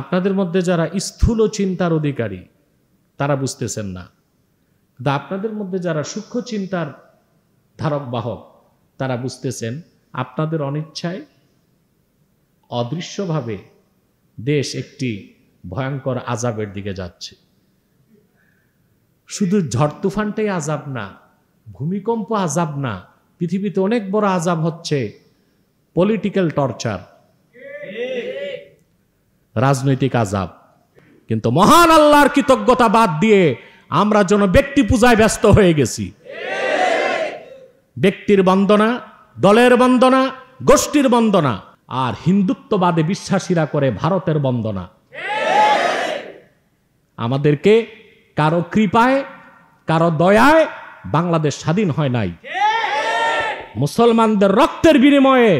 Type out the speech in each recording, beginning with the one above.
আপনাদের মধ্যে যারা স্থূল চিন্তার অধিকারী তারা বুঝতেছেন না কিন্তু আপনাদের মধ্যে যারা সূক্ষ্ম চিন্তার ধারক বাহক তারা বুঝতেছেন আপনাদের অনিচ্ছায় অদৃশ্যভাবে দেশ একটি ভয়ঙ্কর আজাবের দিকে যাচ্ছে শুধু ঝড় তুফানটাই আজাব না ভূমিকম্প আজাব না পৃথিবীতে অনেক বড় আজাব হচ্ছে পলিটিক্যাল টর্চার রাজনৈতিক আজাব কিন্তু মহান আল্লাহর কৃতজ্ঞতা বাদ দিয়ে আমরা যেন ব্যক্তি পূজায় ব্যস্ত হয়ে গেছি ব্যক্তির বন্দনা দলের বন্দনা গোষ্ঠীর বন্দনা আর হিন্দুত্ববাদে বিশ্বাসীরা করে ভারতের বন্দনা আমাদেরকে কারো কৃপায় কারো দয়ায় বাংলাদেশ স্বাধীন হয় নাই মুসলমানদের রক্তের বিনিময়ে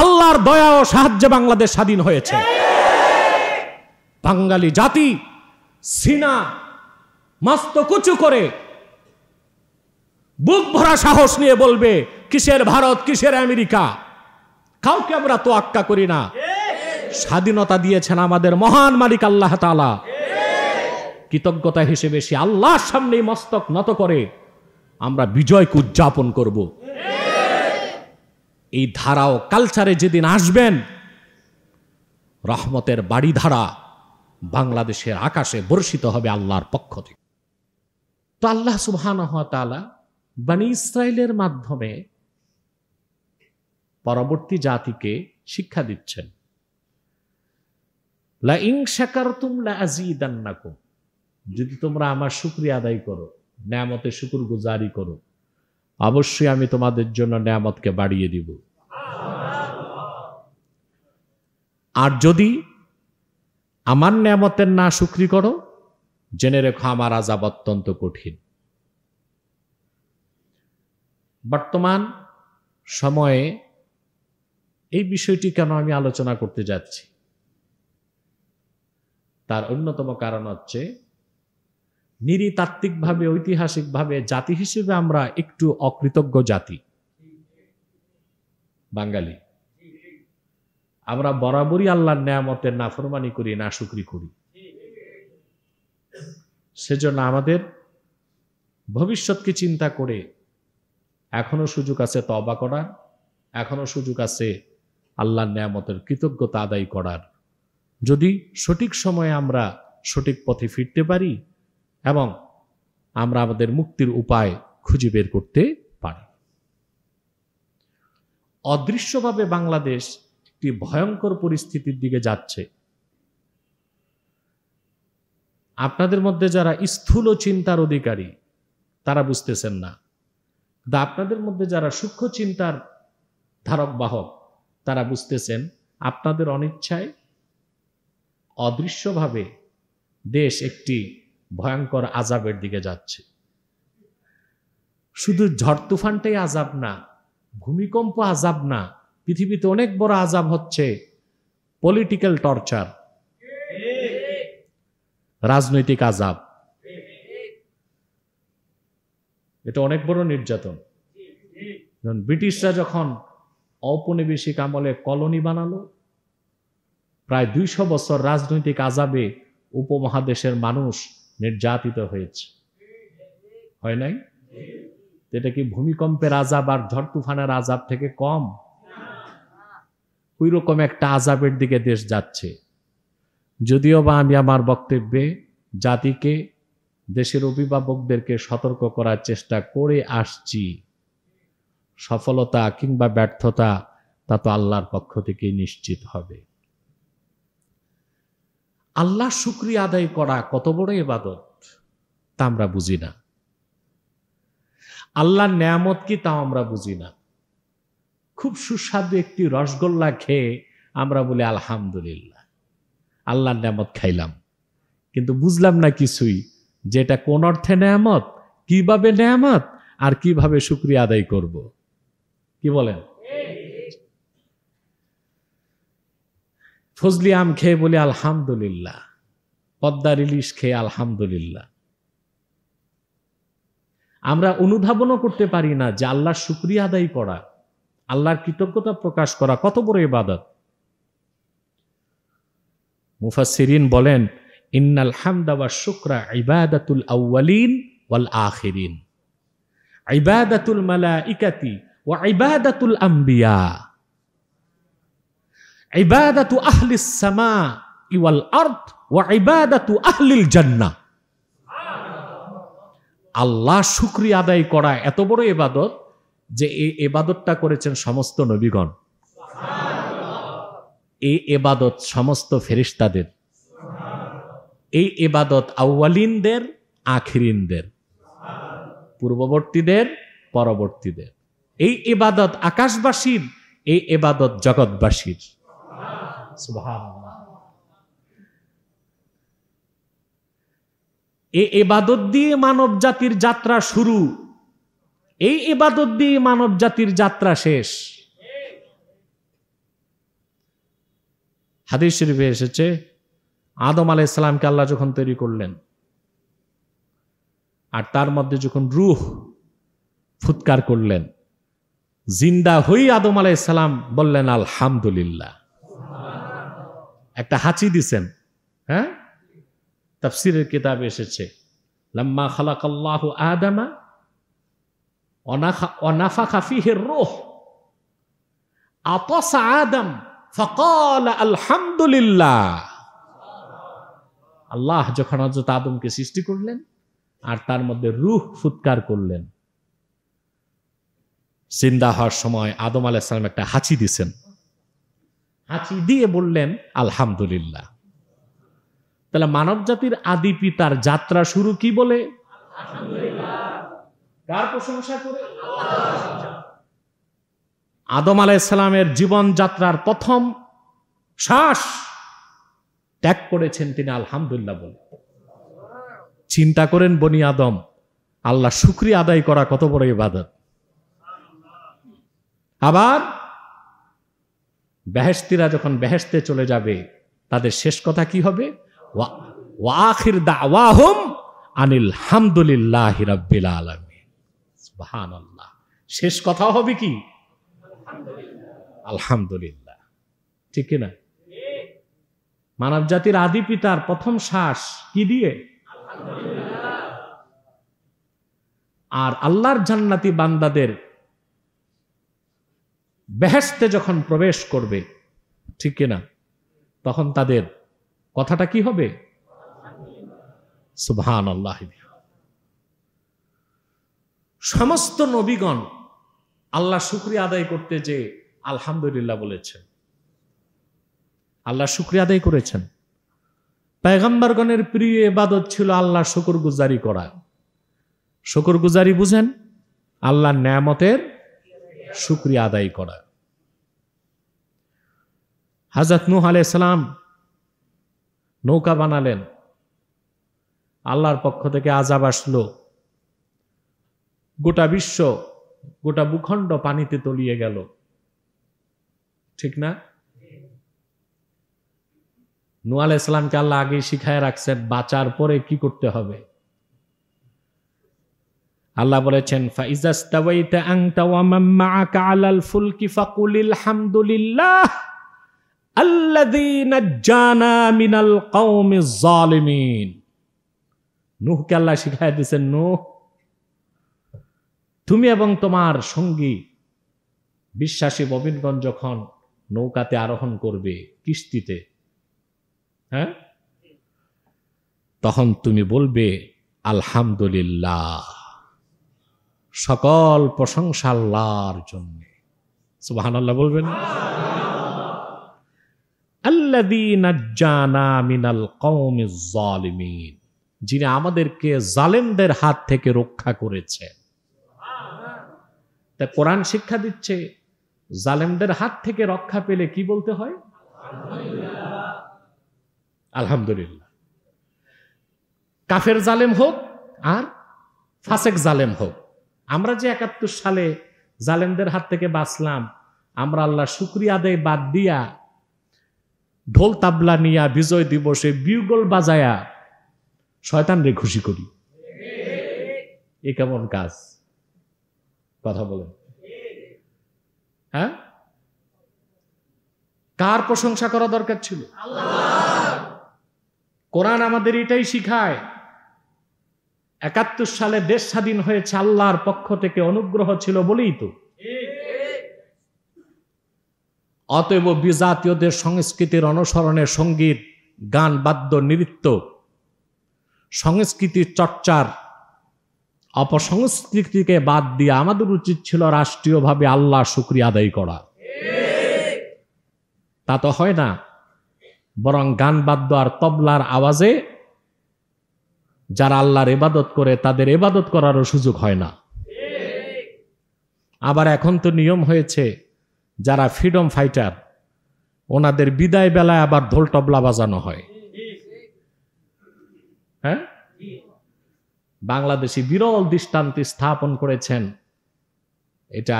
আল্লাহর দয়া ও সাহায্যে বাংলাদেশ স্বাধীন হয়েছে বাঙালি জাতি সিনা মাস্ত কুচু করে বুক ভরা সাহস নিয়ে বলবে কিসের ভারত কিসের আমেরিকা কাউকে আমরা তো আক্কা করি না স্বাধীনতা দিয়েছেন আমাদের মহান মালিক আল্লাহ তালা কৃতজ্ঞতা হিসেবে সে আল্লাহর সামনে মস্তক নত করে আমরা বিজয়কে উদযাপন করব এই ধারাও কালচারে যেদিন আসবেন রহমতের বাড়ি ধারা বাংলাদেশের আকাশে বর্ষিত হবে আল্লাহর পক্ষ থেকে তো আল্লাহ সুবহান বানী ইসরায়েলের মাধ্যমে পরবর্তী জাতিকে শিক্ষা দিচ্ছেন লা যদি তোমরা আমার শুক্রিয়া আদায় করো ন্যামতে শুকুর গুজারি করো অবশ্যই আমি তোমাদের জন্য ন্যামতকে বাড়িয়ে দিব আর যদি আমার নিয়ামতের না সুক্রি করো জেনে রেখো আমার আজাব অত্যন্ত কঠিন বর্তমান সময়ে এই বিষয়টি কেন আমি আলোচনা করতে যাচ্ছি তার অন্যতম কারণ হচ্ছে নিরিতাত্ত্বিকভাবে ঐতিহাসিকভাবে জাতি হিসেবে আমরা একটু অকৃতজ্ঞ জাতি বাঙালি আমরা বরাবরই আল্লাহর নেয়ামতের নাফরমানি করি না শুক্রি করি সেজন্য আমাদের ভবিষ্যৎকে চিন্তা করে এখনও সুযোগ আছে তবা করার এখনও সুযোগ আছে আল্লাহর নেয়ামতের কৃতজ্ঞতা আদায় করার যদি সঠিক সময়ে আমরা সঠিক পথে ফিরতে পারি এবং আমরা আমাদের মুক্তির উপায় খুঁজে বের করতে পারি অদৃশ্যভাবে বাংলাদেশ একটি ভয়ঙ্কর পরিস্থিতির দিকে যাচ্ছে আপনাদের মধ্যে যারা স্থূল চিন্তার অধিকারী তারা বুঝতেছেন না আপনাদের মধ্যে যারা সূক্ষ্ম চিন্তার ধারক বাহক তারা বুঝতেছেন আপনাদের অনিচ্ছায় অদৃশ্যভাবে দেশ একটি ভয়ঙ্কর আজাবের দিকে যাচ্ছে শুধু ঝড় তুফানটাই আজাব না ভূমিকম্প আজাব না পৃথিবীতে অনেক বড় আজাব হচ্ছে পলিটিক্যাল টর্চার রাজনৈতিক আজাব এটা অনেক বড় নির্যাতন ব্রিটিশরা যখন ঔপনিবেশিক আমলে কলোনি বানালো প্রায় দুইশো বছর রাজনৈতিক আজাবে উপমহাদেশের মানুষ নির্যাতিত হয়েছে হয় নাই এটা কি ভূমিকম্পের আজাব আর ঝড় তুফানের আজাব থেকে কম ওই রকম একটা আজাবের দিকে দেশ যাচ্ছে যদিও বা আমি আমার বক্তব্যে জাতিকে দেশের অভিভাবকদেরকে সতর্ক করার চেষ্টা করে আসছি সফলতা কিংবা ব্যর্থতা তা তো আল্লাহর পক্ষ থেকে নিশ্চিত হবে আল্লাহ শুক্রিয়া আদায় করা কত বড় এবাদত তা আমরা বুঝি না আল্লাহর নেয়ামত কি তা আমরা বুঝি না খুব সুস্বাদু একটি রসগোল্লা খেয়ে আমরা বলি আলহামদুলিল্লাহ আল্লাহর নামত খাইলাম কিন্তু বুঝলাম না কিছুই যেটা কোন অর্থে নেয়ামত কিভাবে নেয়ামত আর কিভাবে শুক্রিয়া আদায় করব কি বলেন ফজলি আম খেয়ে বলি আলহামদুলিল্লাহ পদ্মার ইলিশ খেয়ে আলহামদুলিল্লাহ আমরা অনুধাবনও করতে পারি না যে আল্লাহ শুক্রিয়া আদায় করা আল্লাহর কৃতজ্ঞতা প্রকাশ করা কত বড় ইবাদত মুফাসিরিন বলেন ইন্নাল হামদাবা শুক্রা ইবাদাতুল আউ্বালিন ওয়াল আখিরিন ইবাদাতুল ইকাতি ও ইবাদাতুল আম্বিয়া ইবাদাতু আহলিস সামা ইওয়াল আর্থ ওয়া ইবাদাতু আহলিল জান্না আল্লাহ শুক্রিয়া আদায় করা এত বড় ইবাদত যে এই এবাদতটা করেছেন সমস্ত নবীগণ এই এবাদত সমস্ত ফেরিস্তাদের এই এবাদত আউ্বালিনদের আখিরিনদের পূর্ববর্তীদের পরবর্তীদের এই এবাদত আকাশবাসীর এই এবাদত জগৎবাসীর এই এবাদত দিয়ে মানব জাতির যাত্রা শুরু এই ইবাদত দিয়ে মানব জাতির যাত্রা শেষ হাদিস শরীফে এসেছে আদম আলাই ইসলামকে আল্লাহ যখন তৈরি করলেন আর তার মধ্যে যখন রুহ ফুৎকার করলেন জিন্দা হই আদম আলাই ইসলাম বললেন আলহামদুলিল্লাহ একটা হাঁচি দিছেন হ্যাঁ তাফসিরের কিতাব এসেছে লম্মা খালাক আদামা অনাফা খাফিহের রোহ আপস আদম ফকল আলহামদুলিল্লাহ আল্লাহ যখন হজরত আদমকে সৃষ্টি করলেন আর তার মধ্যে রুহ ফুৎকার করলেন সিন্দা হওয়ার সময় আদম আলাহাম একটা হাঁচি দিছেন হাঁচি দিয়ে বললেন আলহামদুলিল্লাহ তাহলে মানব জাতির আদি পিতার যাত্রা শুরু কি বলে কার প্রশংসা করে আদম আলাইসালামের জীবনযাত্রার প্রথম শ্বাস ত্যাগ করেছেন তিনি আলহামদুল্লাহ বলে চিন্তা করেন বনি আদম আল্লাহ শুক্রিয়া আদায় করা কত বড় ইবাদত আবার বেহেস্তিরা যখন বেহেস্তে চলে যাবে তাদের শেষ কথা কি হবে ওয়াখির দা ওয়াহম আনিল হামদুলিল্লাহ হিরাবিল আলম সুবাহান আল্লাহ শেষ কথা হবে কি আলহামদুলিল্লাহ ঠিক কিনা মানব জাতির আদি পিতার প্রথম শ্বাস কি দিয়ে আর আল্লাহর জান্নাতি বান্দাদের বেহেস্তে যখন প্রবেশ করবে ঠিক কিনা তখন তাদের কথাটা কি হবে সুবহান আল্লাহ সমস্ত নবীগণ আল্লাহ শুক্রিয়া আদায় করতে যে আলহামদুলিল্লাহ বলেছেন আল্লাহ শুক্রিয়া আদায় করেছেন পায়গাম্বারগণের প্রিয় এবাদত ছিল আল্লাহ শুকুর গুজারি করা শুকুর গুজারি বুঝেন আল্লাহ ন্যামতের শুক্রিয়া আদায় করা হাজরত নূহ সালাম নৌকা বানালেন আল্লাহর পক্ষ থেকে আজাব আসলো গোটা বিশ্ব গোটা ভূখণ্ড পানিতে তলিয়ে গেল ঠিক না নুয়াল ইসলামকে আল্লাহ আগে শিখায় রাখছে বাঁচার পরে কি করতে হবে আল্লাহ বলেছেন আল্লাহ শিখায় দিচ্ছেন নুহ তুমি এবং তোমার সঙ্গী বিশ্বাসী ববিনগঞ্জ যখন নৌকাতে আরোহণ করবে কিস্তিতে হ্যাঁ তখন তুমি বলবে আলহামদুলিল্লাহ সকল প্রশংসা আল্লাহর জন্য সুবাহান আল্লাহ বলবেন যিনি আমাদেরকে জালেমদের হাত থেকে রক্ষা করেছেন তা কোরআন শিক্ষা দিচ্ছে জালেমদের হাত থেকে রক্ষা পেলে কি বলতে হয় আলহামদুলিল্লাহ কাফের জালেম হোক আর ফাসেক জালেম হোক আমরা যে একাত্তর সালে জালেমদের হাত থেকে বাঁচলাম আমরা আল্লাহ শুক্রিয়া দেয় বাদ দিয়া ঢোল তাবলা নিয়া বিজয় দিবসে বিউগল বাজায়া শয়তান রে খুশি করি এ কেমন কাজ কথা বলেন হ্যাঁ কার প্রশংসা করা দরকার ছিল কোরআন আমাদের এটাই শিখায় একাত্তর সালে দেশ স্বাধীন হয়েছে আল্লাহর পক্ষ থেকে অনুগ্রহ ছিল বলেই তো অতএব বিজাতীয়দের সংস্কৃতির অনুসরণে সঙ্গীত গান বাদ্য নৃত্য সংস্কৃতির চর্চার অপসংস্কৃতিকে বাদ দিয়ে আমাদের উচিত ছিল রাষ্ট্রীয়ভাবে আল্লাহ শুক্রিয়া আদায় করা তা তো হয় না বরং গান বাদ্য আর তবলার আওয়াজে যারা আল্লাহর এবাদত করে তাদের এবাদত করারও সুযোগ হয় না আবার এখন তো নিয়ম হয়েছে যারা ফ্রিডম ফাইটার ওনাদের বিদায় বেলায় আবার ঢোল টবলা বাজানো হয় হ্যাঁ বাংলাদেশি বিরল দৃষ্টান্তি স্থাপন করেছেন এটা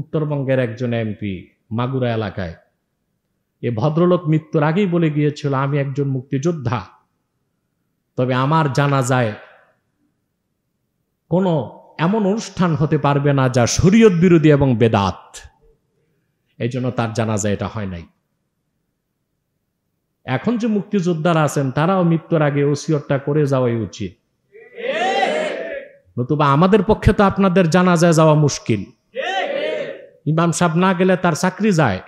উত্তরবঙ্গের একজন এমপি মাগুরা এলাকায় এ ভদ্রলোক মৃত্যুর আগেই বলে গিয়েছিল আমি একজন মুক্তিযোদ্ধা তবে আমার জানা যায় কোন এমন অনুষ্ঠান হতে পারবে না যা শরীয়ত বিরোধী এবং বেদাত এই জন্য তার জানা যায় এটা হয় নাই এখন যে মুক্তিযোদ্ধারা আছেন তারাও মৃত্যুর আগে ওসিয়তটা করে যাওয়াই উচিত নতুবা আমাদের পক্ষে তো আপনাদের জানাজায় যাওয়া মুশকিল ইমাম সাহেব না গেলে তার চাকরি যায়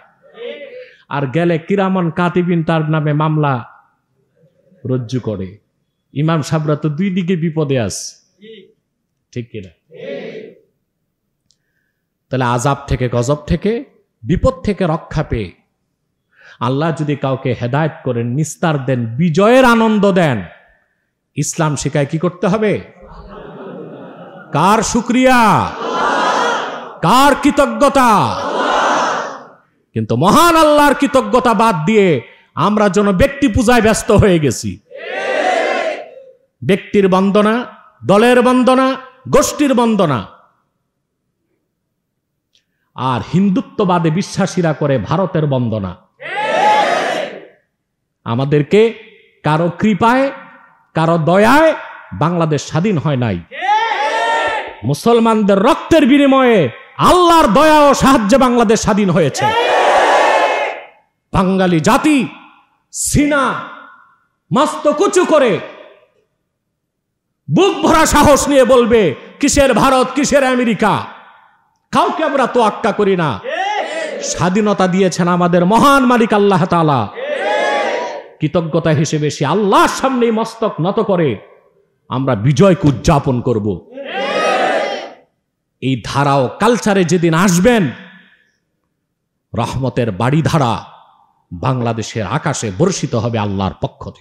আর গেলে কিরামান কাতিবিন তার নামে মামলা রজ্জু করে ইমাম সাহেবরা তো দুই দিকে বিপদে আছে ঠিক কিনা তাহলে আজাব থেকে গজব থেকে বিপদ থেকে রক্ষা পেয়ে আল্লাহ যদি কাউকে হেদায়ত করেন নিস্তার দেন বিজয়ের আনন্দ দেন ইসলাম শেখায় কি করতে হবে কার শুক্রিয়া কার কৃতজ্ঞতা কিন্তু মহান আল্লাহর কৃতজ্ঞতা বাদ দিয়ে আমরা যেন ব্যক্তি পূজায় ব্যস্ত হয়ে গেছি ব্যক্তির বন্দনা দলের বন্দনা গোষ্ঠীর বন্দনা আর হিন্দুত্ববাদে বিশ্বাসীরা করে ভারতের বন্দনা আমাদেরকে কারো কৃপায় কারো দয়ায় বাংলাদেশ স্বাধীন হয় নাই মুসলমানদের রক্তের বিনিময়ে আল্লাহর দয়া ও সাহায্যে বাংলাদেশ স্বাধীন হয়েছে বাঙালি জাতি সিনা মাস্ত কুচু করে বুক ভরা সাহস নিয়ে বলবে কিসের ভারত কিসের আমেরিকা কাউকে আমরা তো আক্কা করি না স্বাধীনতা দিয়েছেন আমাদের মহান মালিক আল্লাহ তালা কৃতজ্ঞতা হিসেবে সে আল্লাহর সামনে মস্তক নত করে আমরা বিজয়কে উদযাপন করবো এই ধারা ও কালচারে যেদিন আসবেন রহমতের বাড়িধারা বাংলাদেশের আকাশে বর্ষিত হবে আল্লাহর পক্ষ থেকে